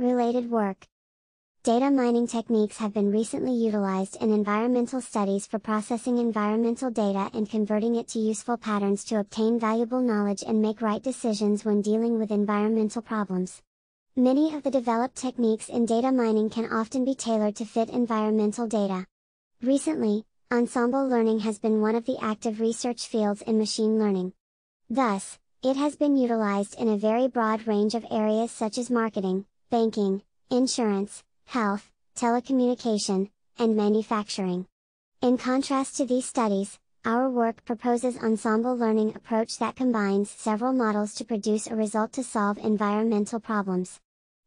related work. Data mining techniques have been recently utilized in environmental studies for processing environmental data and converting it to useful patterns to obtain valuable knowledge and make right decisions when dealing with environmental problems. Many of the developed techniques in data mining can often be tailored to fit environmental data. Recently, ensemble learning has been one of the active research fields in machine learning. Thus, it has been utilized in a very broad range of areas such as marketing, banking, insurance, health, telecommunication, and manufacturing. In contrast to these studies, our work proposes ensemble learning approach that combines several models to produce a result to solve environmental problems.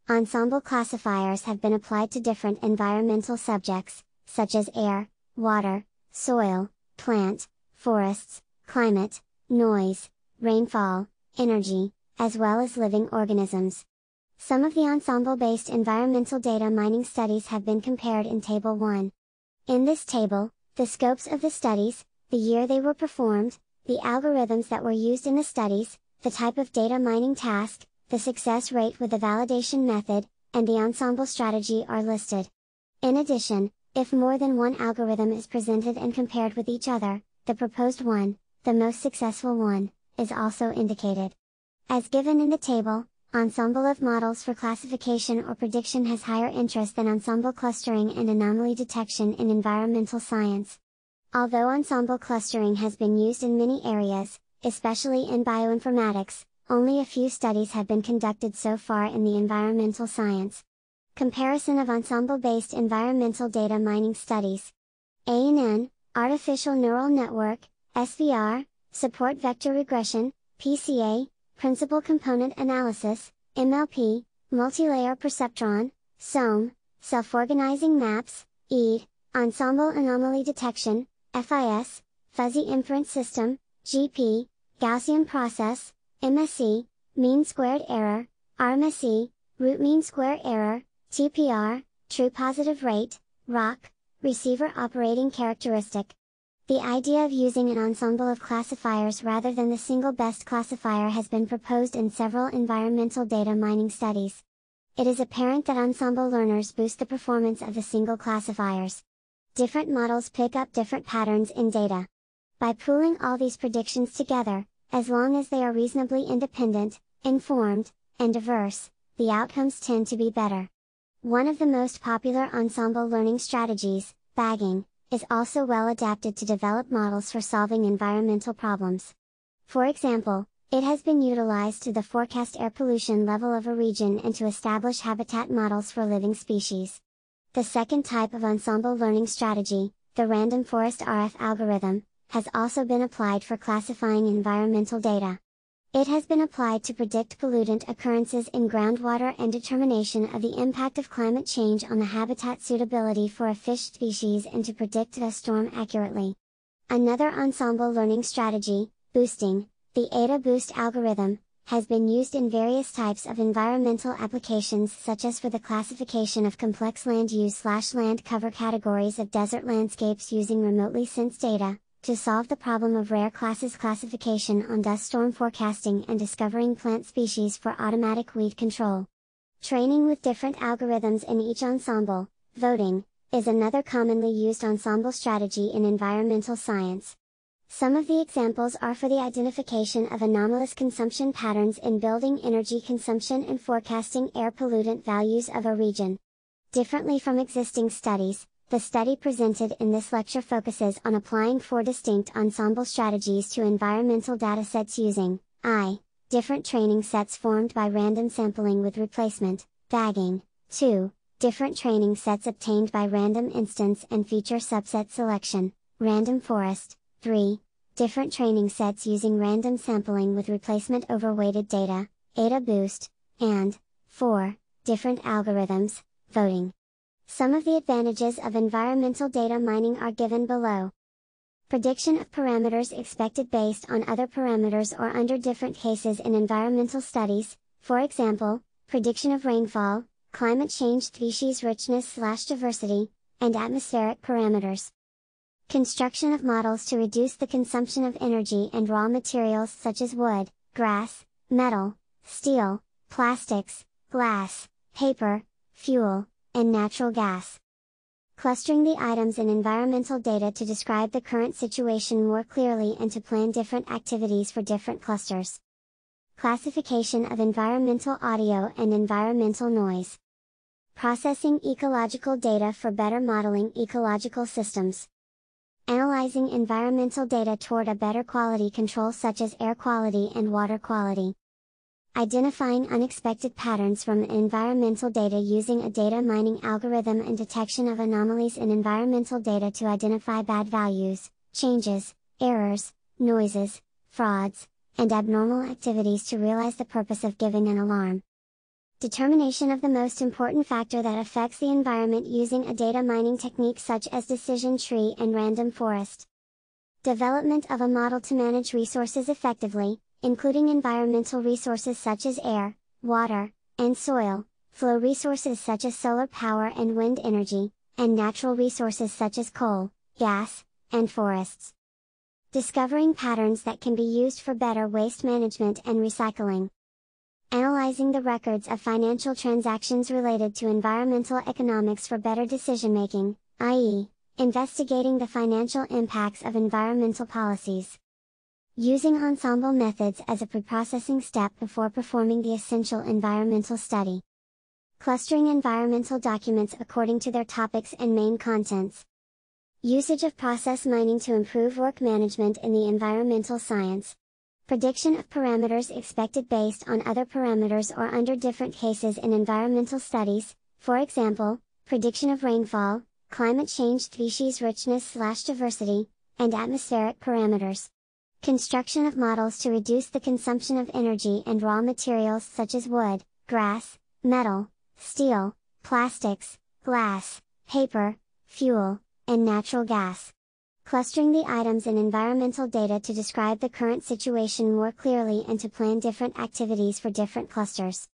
Ensemble classifiers have been applied to different environmental subjects, such as air, water, soil, plant, forests, climate, noise, rainfall, energy, as well as living organisms. Some of the ensemble-based environmental data mining studies have been compared in Table 1. In this table, the scopes of the studies, the year they were performed, the algorithms that were used in the studies, the type of data mining task, the success rate with the validation method, and the ensemble strategy are listed. In addition, if more than one algorithm is presented and compared with each other, the proposed one, the most successful one, is also indicated. As given in the table, Ensemble of models for classification or prediction has higher interest than ensemble clustering and anomaly detection in environmental science. Although ensemble clustering has been used in many areas, especially in bioinformatics, only a few studies have been conducted so far in the environmental science. Comparison of ensemble-based environmental data mining studies. ANN, Artificial Neural Network, SVR, Support Vector Regression, PCA, principal component analysis, MLP, multilayer perceptron, SOM, self-organizing maps, E, ensemble anomaly detection, FIS, fuzzy inference system, GP, Gaussian process, MSE, mean squared error, RMSE, root mean square error, TPR, true positive rate, ROC, receiver operating characteristic. The idea of using an ensemble of classifiers rather than the single best classifier has been proposed in several environmental data mining studies. It is apparent that ensemble learners boost the performance of the single classifiers. Different models pick up different patterns in data. By pooling all these predictions together, as long as they are reasonably independent, informed, and diverse, the outcomes tend to be better. One of the most popular ensemble learning strategies, bagging, is also well adapted to develop models for solving environmental problems. For example, it has been utilized to the forecast air pollution level of a region and to establish habitat models for living species. The second type of ensemble learning strategy, the random forest RF algorithm, has also been applied for classifying environmental data. It has been applied to predict pollutant occurrences in groundwater and determination of the impact of climate change on the habitat suitability for a fish species and to predict a storm accurately. Another ensemble learning strategy, boosting, the ADA Boost algorithm, has been used in various types of environmental applications such as for the classification of complex land use slash land cover categories of desert landscapes using remotely sensed data, to solve the problem of rare classes classification on dust storm forecasting and discovering plant species for automatic weed control. Training with different algorithms in each ensemble, voting, is another commonly used ensemble strategy in environmental science. Some of the examples are for the identification of anomalous consumption patterns in building energy consumption and forecasting air pollutant values of a region. Differently from existing studies, the study presented in this lecture focuses on applying four distinct ensemble strategies to environmental datasets using I. Different training sets formed by random sampling with replacement, bagging, 2. Different training sets obtained by random instance and feature subset selection, random forest, 3. Different training sets using random sampling with replacement overweighted data, ADA boost, and 4. Different algorithms, voting. Some of the advantages of environmental data mining are given below. Prediction of parameters expected based on other parameters or under different cases in environmental studies, for example, prediction of rainfall, climate change species richness slash diversity, and atmospheric parameters. Construction of models to reduce the consumption of energy and raw materials such as wood, grass, metal, steel, plastics, glass, paper, fuel, and natural gas. Clustering the items in environmental data to describe the current situation more clearly and to plan different activities for different clusters. Classification of environmental audio and environmental noise. Processing ecological data for better modeling ecological systems. Analyzing environmental data toward a better quality control such as air quality and water quality identifying unexpected patterns from environmental data using a data mining algorithm and detection of anomalies in environmental data to identify bad values, changes, errors, noises, frauds, and abnormal activities to realize the purpose of giving an alarm. Determination of the most important factor that affects the environment using a data mining technique such as decision tree and random forest. Development of a model to manage resources effectively, including environmental resources such as air, water, and soil, flow resources such as solar power and wind energy, and natural resources such as coal, gas, and forests. Discovering patterns that can be used for better waste management and recycling. Analyzing the records of financial transactions related to environmental economics for better decision making, i.e., investigating the financial impacts of environmental policies using ensemble methods as a preprocessing step before performing the essential environmental study. Clustering environmental documents according to their topics and main contents. Usage of process mining to improve work management in the environmental science. Prediction of parameters expected based on other parameters or under different cases in environmental studies, for example, prediction of rainfall, climate change species richness slash diversity, and atmospheric parameters construction of models to reduce the consumption of energy and raw materials such as wood, grass, metal, steel, plastics, glass, paper, fuel, and natural gas. Clustering the items in environmental data to describe the current situation more clearly and to plan different activities for different clusters.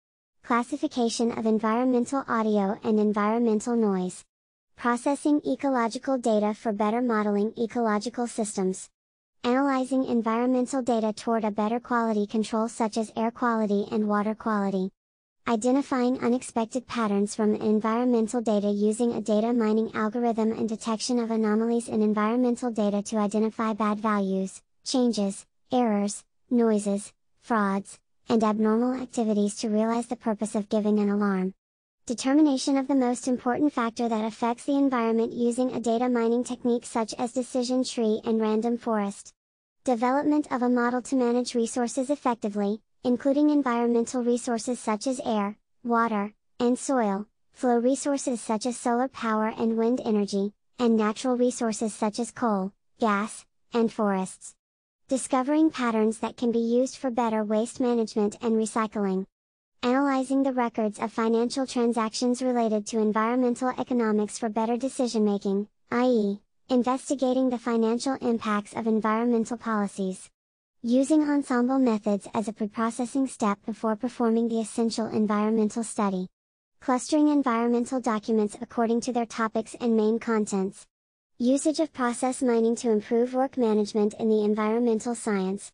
Classification of environmental audio and environmental noise. Processing ecological data for better modeling ecological systems analyzing environmental data toward a better quality control such as air quality and water quality. Identifying unexpected patterns from environmental data using a data mining algorithm and detection of anomalies in environmental data to identify bad values, changes, errors, noises, frauds, and abnormal activities to realize the purpose of giving an alarm determination of the most important factor that affects the environment using a data mining technique such as decision tree and random forest. Development of a model to manage resources effectively, including environmental resources such as air, water, and soil, flow resources such as solar power and wind energy, and natural resources such as coal, gas, and forests. Discovering patterns that can be used for better waste management and recycling analyzing the records of financial transactions related to environmental economics for better decision making, i.e., investigating the financial impacts of environmental policies. Using ensemble methods as a preprocessing step before performing the essential environmental study. Clustering environmental documents according to their topics and main contents. Usage of process mining to improve work management in the environmental science,